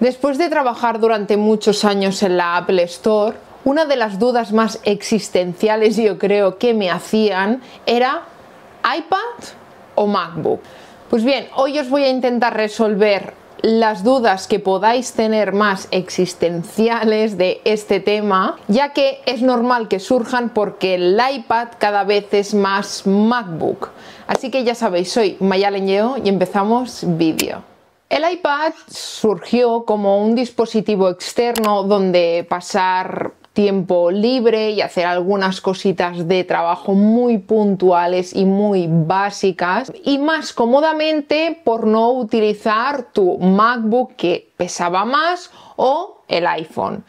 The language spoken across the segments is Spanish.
Después de trabajar durante muchos años en la Apple Store, una de las dudas más existenciales yo creo que me hacían era iPad o MacBook. Pues bien, hoy os voy a intentar resolver las dudas que podáis tener más existenciales de este tema, ya que es normal que surjan porque el iPad cada vez es más MacBook. Así que ya sabéis, soy Mayalen Yeo y empezamos vídeo. El iPad surgió como un dispositivo externo donde pasar tiempo libre y hacer algunas cositas de trabajo muy puntuales y muy básicas y más cómodamente por no utilizar tu MacBook que pesaba más o el iPhone.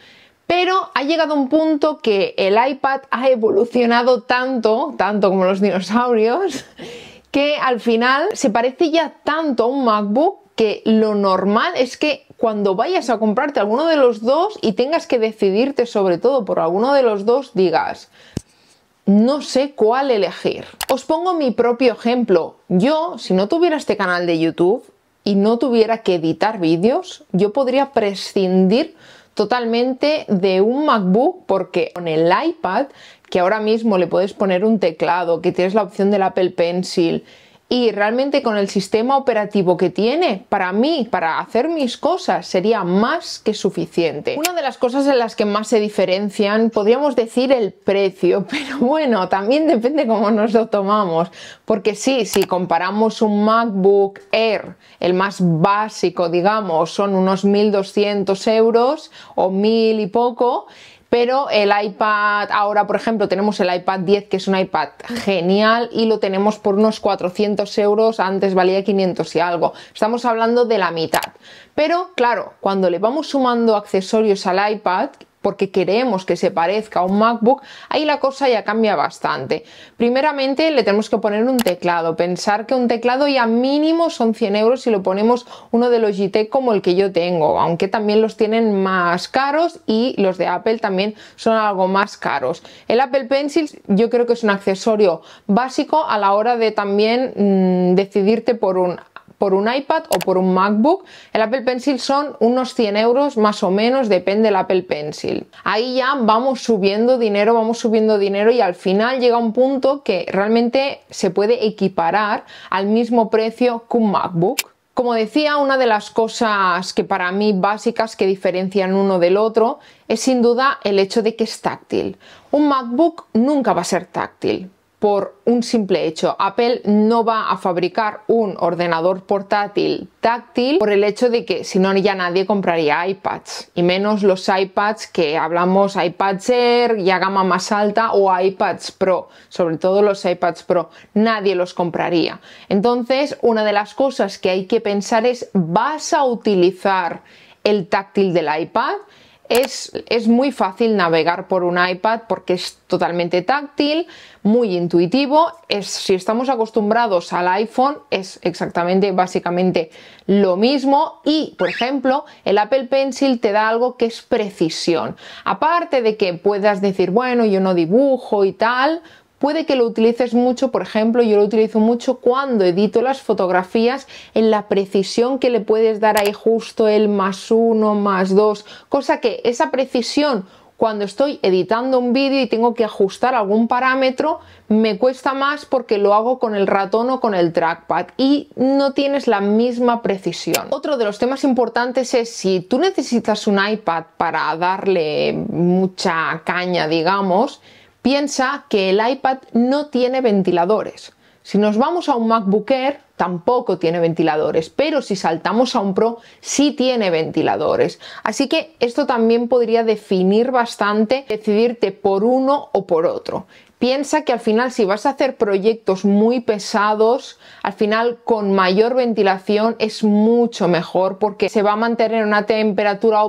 Pero ha llegado un punto que el iPad ha evolucionado tanto, tanto como los dinosaurios, que al final se parece ya tanto a un MacBook lo normal es que cuando vayas a comprarte alguno de los dos y tengas que decidirte sobre todo por alguno de los dos, digas, no sé cuál elegir. Os pongo mi propio ejemplo. Yo, si no tuviera este canal de YouTube y no tuviera que editar vídeos, yo podría prescindir totalmente de un MacBook porque con el iPad, que ahora mismo le puedes poner un teclado, que tienes la opción del Apple Pencil, y realmente con el sistema operativo que tiene, para mí, para hacer mis cosas, sería más que suficiente. Una de las cosas en las que más se diferencian, podríamos decir el precio, pero bueno, también depende cómo nos lo tomamos, porque sí, si comparamos un MacBook Air, el más básico, digamos, son unos 1.200 euros o 1.000 y poco, pero el iPad, ahora por ejemplo tenemos el iPad 10 que es un iPad genial y lo tenemos por unos 400 euros, antes valía 500 y algo, estamos hablando de la mitad. Pero claro, cuando le vamos sumando accesorios al iPad, porque queremos que se parezca a un MacBook, ahí la cosa ya cambia bastante. Primeramente le tenemos que poner un teclado, pensar que un teclado ya mínimo son 100 euros si lo ponemos uno de los Logitech como el que yo tengo, aunque también los tienen más caros y los de Apple también son algo más caros. El Apple Pencil yo creo que es un accesorio básico a la hora de también mm, decidirte por un por un iPad o por un MacBook, el Apple Pencil son unos 100 euros más o menos, depende del Apple Pencil. Ahí ya vamos subiendo dinero, vamos subiendo dinero y al final llega un punto que realmente se puede equiparar al mismo precio que un MacBook. Como decía, una de las cosas que para mí básicas que diferencian uno del otro es sin duda el hecho de que es táctil. Un MacBook nunca va a ser táctil por un simple hecho. Apple no va a fabricar un ordenador portátil táctil por el hecho de que si no ya nadie compraría iPads y menos los iPads que hablamos iPads Air ya gama más alta o iPads Pro, sobre todo los iPads Pro, nadie los compraría. Entonces, una de las cosas que hay que pensar es, ¿vas a utilizar el táctil del iPad? Es, muy fácil navegar por un iPad porque es totalmente táctil, muy intuitivo. si estamos acostumbrados al iPhone, es exactamente, básicamente lo mismo. Y, por ejemplo, el Apple Pencil te da algo que es precisión. Aparte de que puedas decir, bueno, yo no dibujo y tal, Puede que lo utilices mucho, por ejemplo, yo lo utilizo mucho cuando edito las fotografías en la precisión que le puedes dar ahí justo el más uno, más dos, cosa que esa precisión cuando estoy editando un vídeo y tengo que ajustar algún parámetro, me cuesta más porque lo hago con el ratón o con el trackpad y no tienes la misma precisión. Otro de los temas importantes es si tú necesitas un iPad para darle mucha caña, digamos, Piensa que el iPad no tiene ventiladores. Si nos vamos a un MacBook Air, tampoco tiene ventiladores, pero si saltamos a un Pro, sí tiene ventiladores. Así que esto también podría definir bastante decidirte por uno o por otro. Piensa que al final si vas a hacer proyectos muy pesados, al final con mayor ventilación es mucho mejor porque se va a mantener una temperatura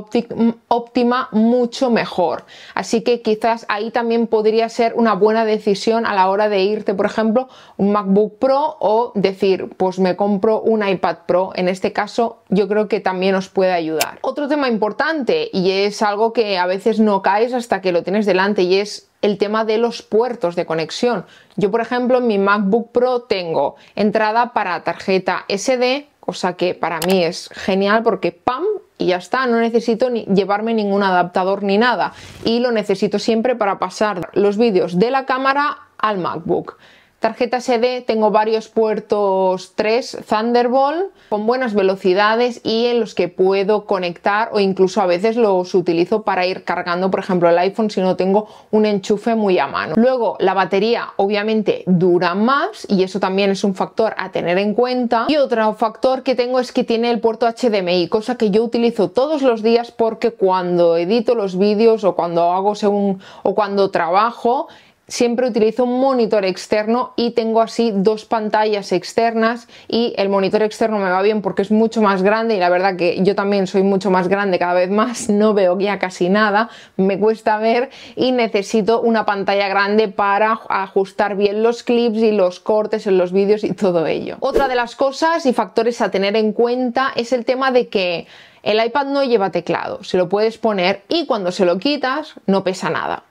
óptima mucho mejor. Así que quizás ahí también podría ser una buena decisión a la hora de irte, por ejemplo, un MacBook Pro o decir, pues me compro un iPad Pro. En este caso yo creo que también os puede ayudar. Otro tema importante y es algo que a veces no caes hasta que lo tienes delante y es el tema de los puertos de conexión. Yo, por ejemplo, en mi MacBook Pro tengo entrada para tarjeta SD, cosa que para mí es genial porque ¡pam! y ya está, no necesito llevarme ningún adaptador ni nada y lo necesito siempre para pasar los vídeos de la cámara al MacBook. Tarjeta SD tengo varios puertos 3 Thunderbolt con buenas velocidades y en los que puedo conectar o incluso a veces los utilizo para ir cargando por ejemplo el iPhone si no tengo un enchufe muy a mano. Luego la batería obviamente dura más y eso también es un factor a tener en cuenta. Y otro factor que tengo es que tiene el puerto HDMI, cosa que yo utilizo todos los días porque cuando edito los vídeos o cuando hago según o cuando trabajo siempre utilizo un monitor externo y tengo así dos pantallas externas y el monitor externo me va bien porque es mucho más grande y la verdad que yo también soy mucho más grande cada vez más, no veo ya casi nada, me cuesta ver y necesito una pantalla grande para ajustar bien los clips y los cortes en los vídeos y todo ello. Otra de las cosas y factores a tener en cuenta es el tema de que el iPad no lleva teclado, se lo puedes poner y cuando se lo quitas no pesa nada.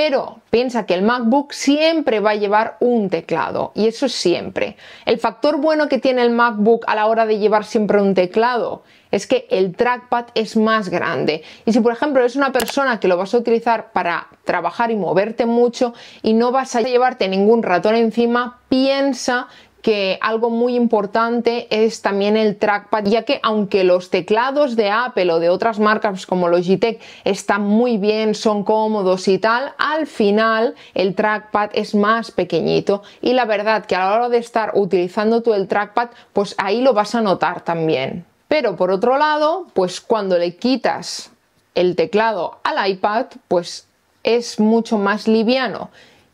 Pero piensa que el MacBook siempre va a llevar un teclado y eso es siempre. El factor bueno que tiene el MacBook a la hora de llevar siempre un teclado es que el trackpad es más grande. Y si por ejemplo eres una persona que lo vas a utilizar para trabajar y moverte mucho y no vas a llevarte ningún ratón encima, piensa que algo muy importante es también el trackpad, ya que aunque los teclados de Apple o de otras marcas como Logitech están muy bien, son cómodos y tal, al final el trackpad es más pequeñito y la verdad que a la hora de estar utilizando tú el trackpad, pues ahí lo vas a notar también. Pero por otro lado, pues cuando le quitas el teclado al iPad, pues es mucho más liviano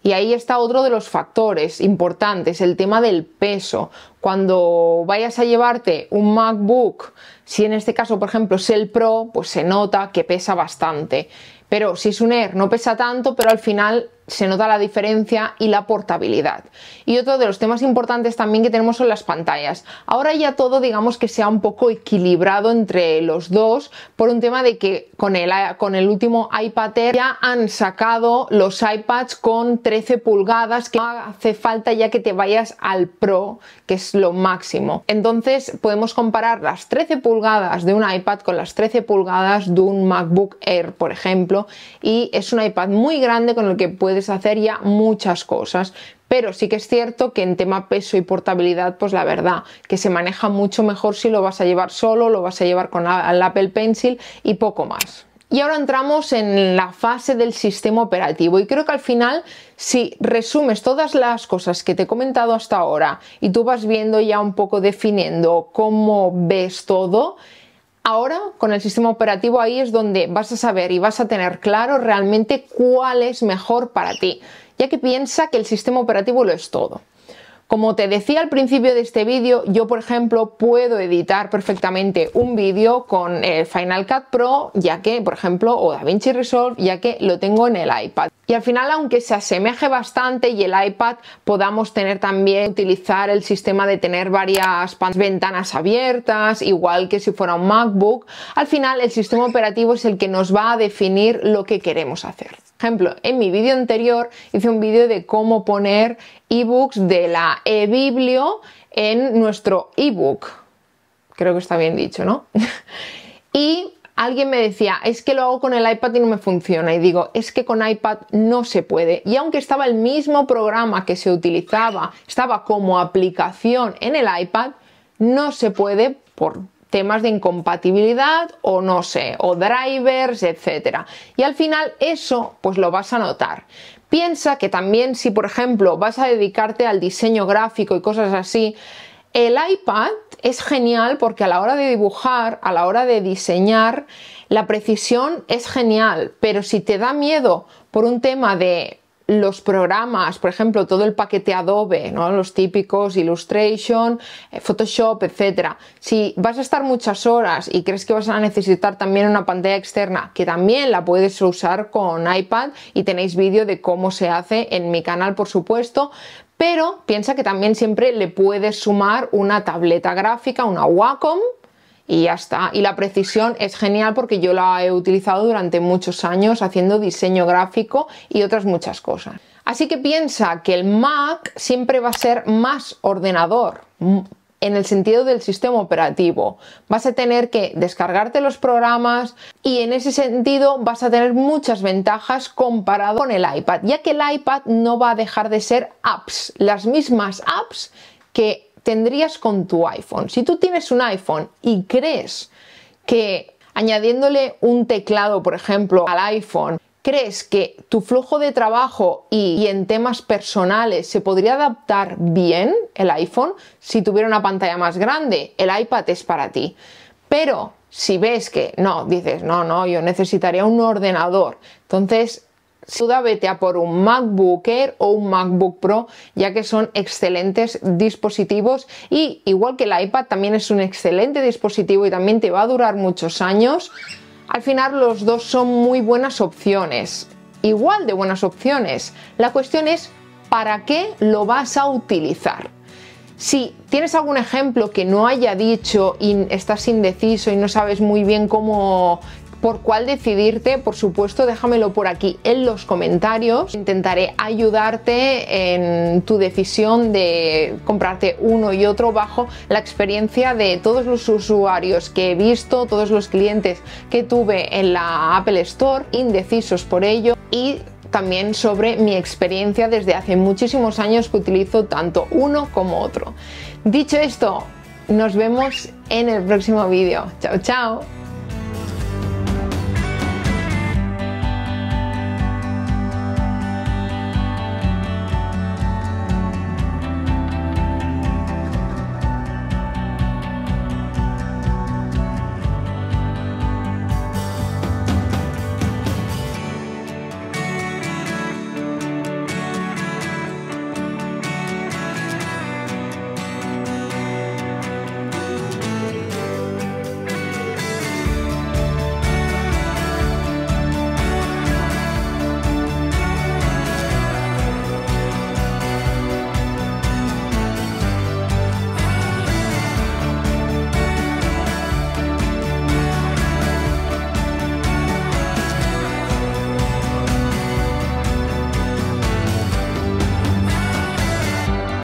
y ahí está otro de los factores importantes, el tema del peso. Cuando vayas a llevarte un MacBook, si en este caso, por ejemplo, es el Pro, pues se nota que pesa bastante. Pero si es un Air, no pesa tanto, pero al final se nota la diferencia y la portabilidad. Y otro de los temas importantes también que tenemos son las pantallas. Ahora ya todo digamos que sea un poco equilibrado entre los dos por un tema de que con el, con el último iPad Air ya han sacado los iPads con 13 pulgadas que no hace falta ya que te vayas al Pro que es lo máximo. Entonces podemos comparar las 13 pulgadas de un iPad con las 13 pulgadas de un MacBook Air por ejemplo y es un iPad muy grande con el que puedes hacer ya muchas cosas. Pero sí que es cierto que en tema peso y portabilidad, pues la verdad, que se maneja mucho mejor si lo vas a llevar solo, lo vas a llevar con el Apple Pencil y poco más. Y ahora entramos en la fase del sistema operativo y creo que al final si resumes todas las cosas que te he comentado hasta ahora y tú vas viendo ya un poco definiendo cómo ves todo, Ahora, con el sistema operativo, ahí es donde vas a saber y vas a tener claro realmente cuál es mejor para ti, ya que piensa que el sistema operativo lo es todo. Como te decía al principio de este vídeo, yo por ejemplo puedo editar perfectamente un vídeo con el Final Cut Pro, ya que por ejemplo, o DaVinci Resolve, ya que lo tengo en el iPad. Y al final, aunque se asemeje bastante y el iPad, podamos tener también, utilizar el sistema de tener varias ventanas abiertas, igual que si fuera un MacBook, al final el sistema operativo es el que nos va a definir lo que queremos hacer. Por ejemplo, en mi vídeo anterior hice un vídeo de cómo poner ebooks de la eBiblio en nuestro ebook. Creo que está bien dicho, ¿no? y alguien me decía, es que lo hago con el iPad y no me funciona. Y digo, es que con iPad no se puede. Y aunque estaba el mismo programa que se utilizaba, estaba como aplicación en el iPad, no se puede por temas de incompatibilidad o no sé, o drivers, etc. Y al final eso pues lo vas a notar. Piensa que también si por ejemplo vas a dedicarte al diseño gráfico y cosas así, el iPad es genial porque a la hora de dibujar, a la hora de diseñar, la precisión es genial, pero si te da miedo por un tema de los programas, por ejemplo, todo el paquete Adobe, ¿no? los típicos Illustration, eh, Photoshop, etc. Si vas a estar muchas horas y crees que vas a necesitar también una pantalla externa, que también la puedes usar con iPad y tenéis vídeo de cómo se hace en mi canal, por supuesto, pero piensa que también siempre le puedes sumar una tableta gráfica, una Wacom, y ya está. Y la precisión es genial porque yo la he utilizado durante muchos años haciendo diseño gráfico y otras muchas cosas. Así que piensa que el Mac siempre va a ser más ordenador, en el sentido del sistema operativo. Vas a tener que descargarte los programas y en ese sentido vas a tener muchas ventajas comparado con el iPad, ya que el iPad no va a dejar de ser apps, las mismas apps que tendrías con tu iPhone. Si tú tienes un iPhone y crees que añadiéndole un teclado, por ejemplo, al iPhone, ¿Crees que tu flujo de trabajo y, en temas personales se podría adaptar bien el iPhone si tuviera una pantalla más grande? El iPad es para ti. Pero si ves que no, dices, no, no, yo necesitaría un ordenador. Entonces, duda vete a por un MacBook o un MacBook Pro, ya que son excelentes dispositivos y igual que el iPad también es un excelente dispositivo y también te va a durar muchos años. Al final los dos son muy buenas opciones, igual de buenas opciones. La cuestión es para qué lo vas a utilizar. Si tienes algún ejemplo que no haya dicho y estás indeciso y no sabes muy bien cómo por cuál decidirte, por supuesto déjamelo por aquí en los comentarios. Intentaré ayudarte en tu decisión de comprarte uno y otro bajo la experiencia de todos los usuarios que he visto, todos los clientes que tuve en la Apple Store, indecisos por ello y también sobre mi experiencia desde hace muchísimos años que utilizo tanto uno como otro. Dicho esto, nos vemos en el próximo vídeo. Chao, chao.